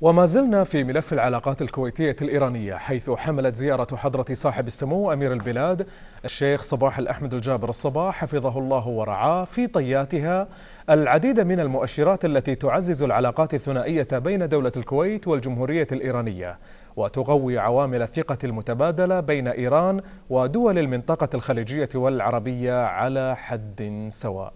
وما زلنا في ملف العلاقات الكويتية الإيرانية حيث حملت زيارة حضرة صاحب السمو أمير البلاد الشيخ صباح الأحمد الجابر الصباح حفظه الله ورعاه في طياتها العديد من المؤشرات التي تعزز العلاقات الثنائية بين دولة الكويت والجمهورية الإيرانية وتقوي عوامل الثقة المتبادلة بين إيران ودول المنطقة الخليجية والعربية على حد سواء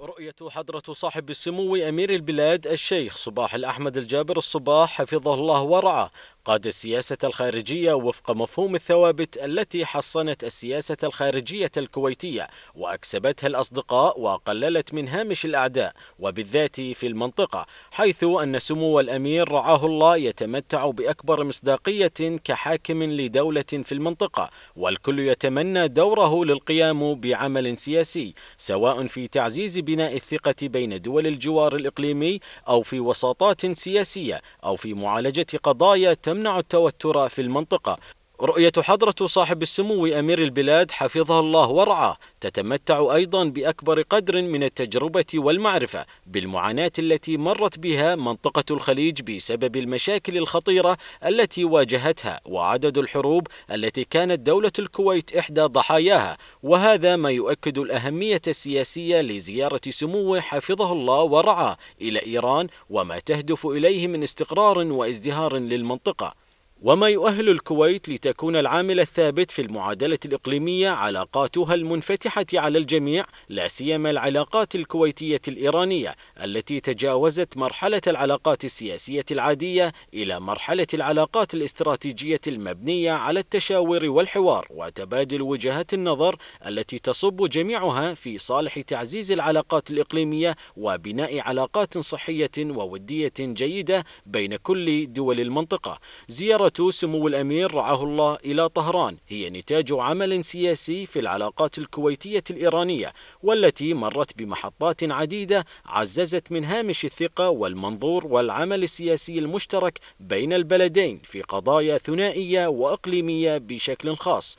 رؤية حضرة صاحب السمو أمير البلاد الشيخ صباح الأحمد الجابر الصباح حفظه الله ورعاه قاد السياسة الخارجية وفق مفهوم الثوابت التي حصنت السياسة الخارجية الكويتية وأكسبتها الأصدقاء وقللت من هامش الأعداء وبالذات في المنطقة حيث أن سمو الأمير رعاه الله يتمتع بأكبر مصداقية كحاكم لدولة في المنطقة والكل يتمنى دوره للقيام بعمل سياسي سواء في تعزيز بناء الثقة بين دول الجوار الإقليمي أو في وساطات سياسية أو في معالجة قضايا تم تمنع التوتر في المنطقة رؤية حضرة صاحب السمو أمير البلاد حفظه الله ورعاه تتمتع أيضا بأكبر قدر من التجربة والمعرفة بالمعاناة التي مرت بها منطقة الخليج بسبب المشاكل الخطيرة التي واجهتها وعدد الحروب التي كانت دولة الكويت إحدى ضحاياها وهذا ما يؤكد الأهمية السياسية لزيارة سموه حفظه الله ورعاه إلى إيران وما تهدف إليه من استقرار وازدهار للمنطقة وما يؤهل الكويت لتكون العامل الثابت في المعادلة الإقليمية علاقاتها المنفتحة على الجميع لا سيما العلاقات الكويتية الإيرانية التي تجاوزت مرحلة العلاقات السياسية العادية إلى مرحلة العلاقات الاستراتيجية المبنية على التشاور والحوار وتبادل وجهات النظر التي تصب جميعها في صالح تعزيز العلاقات الإقليمية وبناء علاقات صحية وودية جيدة بين كل دول المنطقة زيارة زيارات سمو الأمير رعاه الله إلى طهران هي نتاج عمل سياسي في العلاقات الكويتية الإيرانية والتي مرت بمحطات عديدة عززت من هامش الثقة والمنظور والعمل السياسي المشترك بين البلدين في قضايا ثنائية وإقليمية بشكل خاص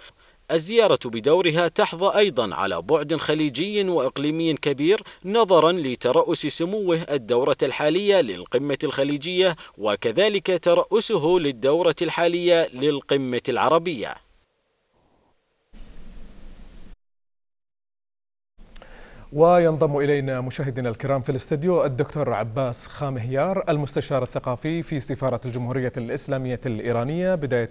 الزيارة بدورها تحظى أيضا على بعد خليجي وإقليمي كبير نظرا لترأس سموه الدورة الحالية للقمة الخليجية وكذلك ترأسه للدورة الحالية للقمة العربية وينضم إلينا مشاهدينا الكرام في الاستديو الدكتور عباس خامهيار المستشار الثقافي في سفارة الجمهورية الإسلامية الإيرانية بداية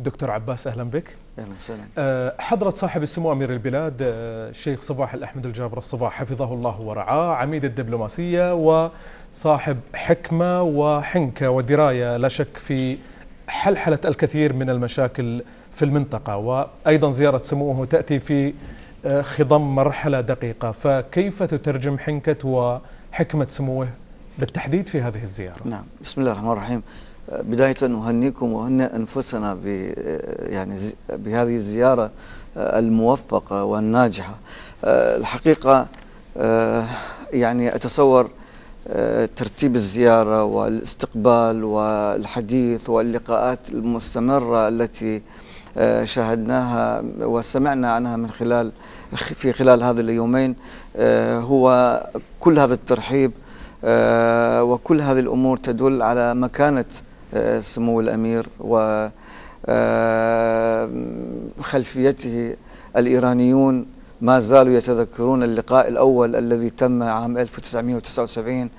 دكتور عباس اهلا بك اهلا وسهلا آه، حضرة صاحب السمو امير البلاد آه، الشيخ صباح الاحمد الجابر الصباح حفظه الله ورعاه عميد الدبلوماسيه وصاحب حكمه وحنكه ودرايه لا شك في حلحله الكثير من المشاكل في المنطقه وايضا زياره سموه تاتي في آه، خضم مرحله دقيقه فكيف تترجم حنكه وحكمه سموه بالتحديد في هذه الزياره؟ نعم بسم الله الرحمن الرحيم بداية أهنيكم وهنئ أنفسنا ب يعني بهذه الزيارة آه، الموفقة والناجحة آه، الحقيقة آه، يعني أتصور ترتيب الزيارة والاستقبال والحديث واللقاءات المستمرة التي شاهدناها وسمعنا عنها من خلال في خلال هذا اليومين هو كل هذا الترحيب وكل هذه الأمور تدل على مكانة آه، سمو الأمير وخلفيته آه، الإيرانيون ما زالوا يتذكرون اللقاء الأول الذي تم عام 1979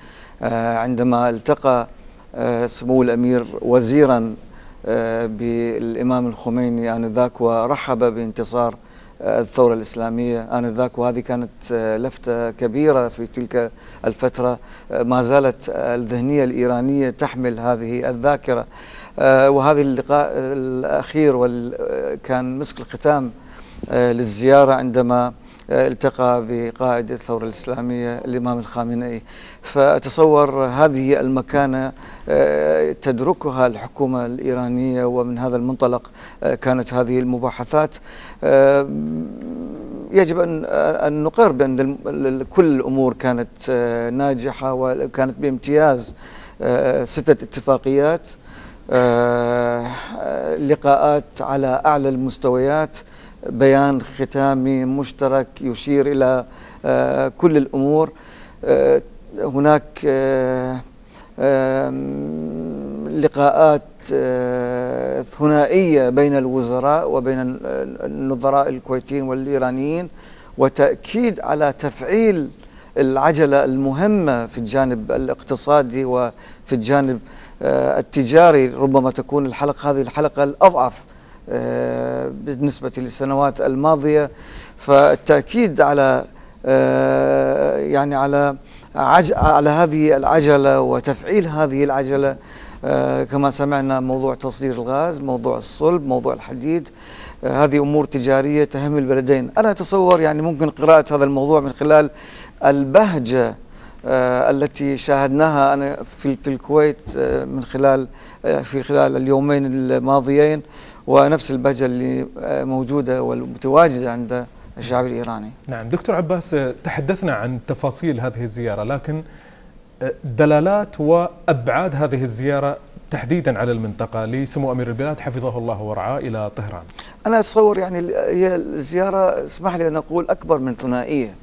آه، عندما التقى سمو الأمير وزيرا بالإمام الخميني آنذاك ورحب بانتصار الثورة الإسلامية آنذاك وهذه كانت آه، لفتة كبيرة في تلك الفترة آه، ما زالت الذهنية الإيرانية تحمل هذه الذاكرة آه، وهذا اللقاء الأخير كان مسك الختام للزيارة عندما آه، التقى بقائد الثورة الإسلامية الإمام الخامنئي فأتصور هذه المكانة آه، تدركها الحكومة الإيرانية ومن هذا المنطلق آه، كانت هذه المباحثات يجب أن أن نقر بأن كل الأمور كانت ناجحة وكانت بامتياز ستة اتفاقيات لقاءات على أعلى المستويات بيان ختامي مشترك يشير إلى آه، كل الأمور آه، هناك آه، لقاءات ثنائية بين الوزراء وبين النظراء الكويتيين والإيرانيين وتأكيد على تفعيل العجلة المهمة في الجانب الاقتصادي وفي الجانب التجاري ربما تكون الحلقة هذه الحلقة الأضعف آه، بالنسبة للسنوات الماضية فالتأكيد على آه، يعني على على هذه العجلة وتفعيل هذه العجلة آه، كما سمعنا موضوع تصدير الغاز موضوع الصلب موضوع الحديد هذه أمور تجارية تهم البلدين أنا أتصور يعني ممكن قراءة هذا الموضوع من خلال البهجة التي شاهدناها أنا في الكويت من خلال في خلال اليومين الماضيين ونفس البهجة اللي آه، موجودة والمتواجدة عند الشعب الإيراني نعم دكتور عباس آه، تحدثنا عن تفاصيل هذه الزيارة لكن آه، دلالات وأبعاد هذه الزيارة تحديدا على المنطقة لسمو أمير البلاد حفظه الله ورعاه إلى طهران أنا أتصور يعني هي الزيارة اسمح لي أن أقول أكبر من ثنائية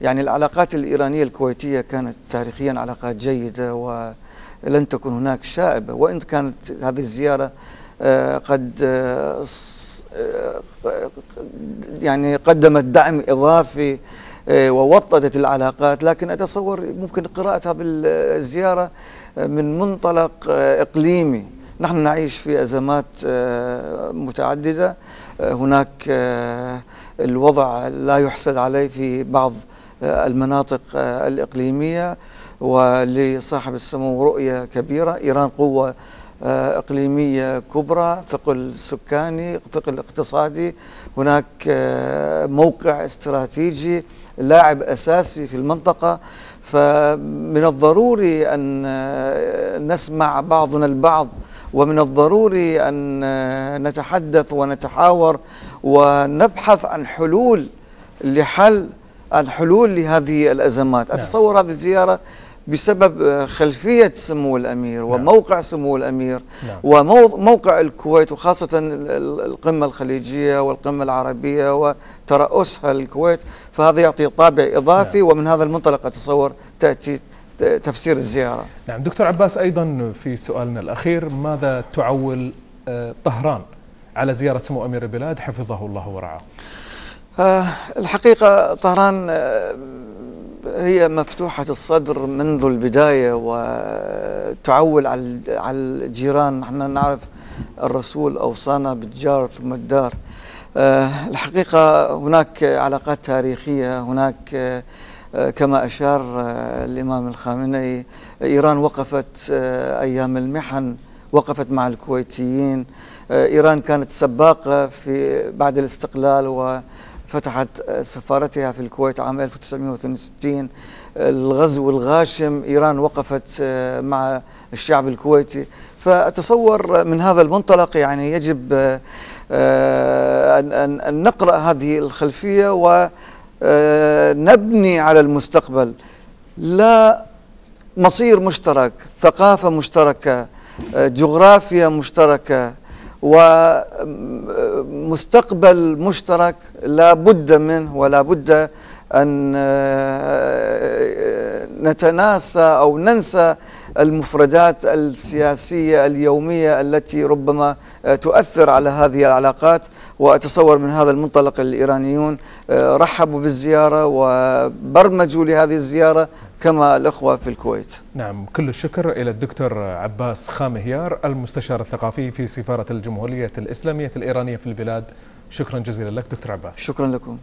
يعني العلاقات الإيرانية الكويتية كانت تاريخيا علاقات جيدة ولن تكن هناك شائبة وإن كانت هذه الزيارة آه، قد آه، آه، يعني قدمت دعم إضافي ووطدت العلاقات لكن أتصور ممكن قراءة هذه الزيارة من منطلق إقليمي نحن نعيش في أزمات متعددة هناك الوضع لا يحسد عليه في بعض المناطق الإقليمية ولصاحب السمو رؤية كبيرة إيران قوة آه، إقليمية كبرى ثقل سكاني ثقل اقتصادي هناك آه، موقع استراتيجي لاعب أساسي في المنطقة فمن الضروري أن آه، نسمع بعضنا البعض ومن الضروري أن نتحدث ونتحاور ونبحث عن حلول لحل عن حلول لهذه الأزمات نعم. أتصور هذه الزيارة بسبب آه، خلفية سمو الأمير نعم. وموقع سمو الأمير نعم. وموقع الكويت وخاصة القمة الخليجية والقمة العربية وترأسها الكويت فهذا يعطي طابع إضافي نعم. ومن هذا المنطلق أتصور تأتي تفسير الزيارة نعم دكتور عباس أيضا في سؤالنا الأخير ماذا تعول آه، طهران على زيارة سمو أمير البلاد حفظه الله ورعاه آه، الحقيقة طهران هي مفتوحة الصدر منذ البداية وتعول على الجيران نحن نعرف الرسول أوصانا بالجار ثم الدار آه، الحقيقة هناك علاقات تاريخية هناك آه، كما أشار آه، الإمام الخامنئي إيران وقفت أيام المحن وقفت مع الكويتيين إيران كانت سباقة في بعد الاستقلال و فتحت سفارتها في الكويت عام 1962 الغزو الغاشم إيران وقفت آه، مع الشعب الكويتي فأتصور من هذا المنطلق يعني يجب آه، آه، أن نقرأ هذه الخلفية ونبني على المستقبل لا مصير مشترك ثقافة مشتركة جغرافيا مشتركة و مستقبل مشترك لا بد منه ولا بد أن آه، آه، نتناسى أو ننسى المفردات السياسية اليومية التي ربما آه، تؤثر على هذه العلاقات وأتصور من هذا المنطلق الإيرانيون رحبوا بالزيارة وبرمجوا لهذه الزيارة كما الأخوة في الكويت نعم كل الشكر إلى الدكتور عباس خامهيار المستشار الثقافي في سفارة الجمهورية الإسلامية الإيرانية في البلاد شكرا جزيلا لك دكتور عباس شكرا لكم